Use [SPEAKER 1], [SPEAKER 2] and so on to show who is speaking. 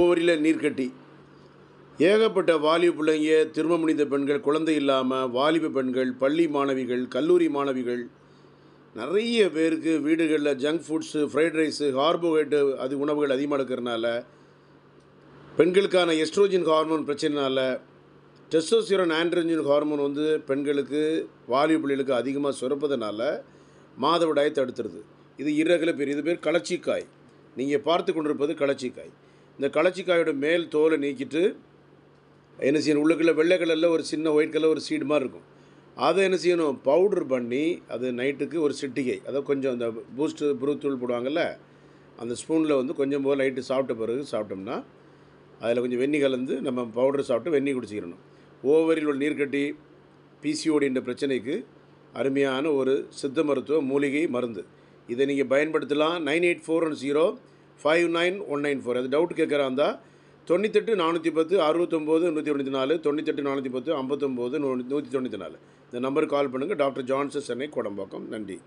[SPEAKER 1] ஓவரில் நீர் கட்டி ஏகப்பட்ட வாலிப பிள்ளைங்க திரும்ப முடிந்த பெண்கள் குழந்தை இல்லாமல் வாலிப பெண்கள் பள்ளி மாணவிகள் கல்லூரி மாணவிகள் நிறைய பேருக்கு வீடுகளில் junk foods fried rice carbohydrate அது உணவுகள் அதிகமாக இருக்கிறனால பெண்களுக்கான எஸ்ட்ரோஜின் ஹார்மோன் பிரச்சனைனால டெஸ்டோஸ்டிரோன் ஆண்ட்ரோஜின் ஹார்மோன் வந்து பெண்களுக்கு வாலிப பிள்ளைகளுக்கு அதிகமாக சுரப்பதனால மாதவிடாயை தடுத்துருது இது இறகில் பேர் இது பேர் களச்சிக்காய் நீங்கள் பார்த்து கொண்டிருப்பது களச்சிக்காய் இந்த களச்சிக்காயோட மேல் தோலை நீக்கிட்டு என்ன செய்யணும் உள்ளுக்குள்ளே வெள்ளை கலரில் ஒரு சின்ன ஒயிட் கலர் ஒரு சீடு மாதிரி இருக்கும் அதை என்ன செய்யணும் பவுட்ரு பண்ணி அது நைட்டுக்கு ஒரு சிட்டிகை அதை கொஞ்சம் அந்த பூஸ்ட்டு புருத்தூள் போடுவாங்கள்ல அந்த ஸ்பூனில் வந்து கொஞ்சம் போல் லைட்டு சாப்பிட்ட பிறகு சாப்பிட்டோம்னா அதில் கொஞ்சம் வெந்நி கலந்து நம்ம பவுடர் சாப்பிட்டு வெந்நி குடிச்சிக்கிறணும் ஓவரில் உள்ள நீர்கட்டி பிசிஓடி என்ற பிரச்சனைக்கு அருமையான ஒரு சித்த மருத்துவ மூலிகை மருந்து இதை நீங்கள் பயன்படுத்தலாம் nine eight four one zero five nine one nine four அது டவுட் கேட்குறா இருந்தால் தொண்ணூத்தெட்டு நானூற்றி பத்து அறுபத்தொம்போது நூற்றி தொண்ணூற்றி நாலு தொண்ணூத்தெட்டு நானூற்றி பத்து ஐம்பத்தொம்போது நூ நூற்றி தொண்ணூற்றி நாலு இந்த நம்பருக்கு கால் பண்ணுங்கள் டாக்டர் ஜான்சன் சென்னை கோடம்பாக்கம் நன்றி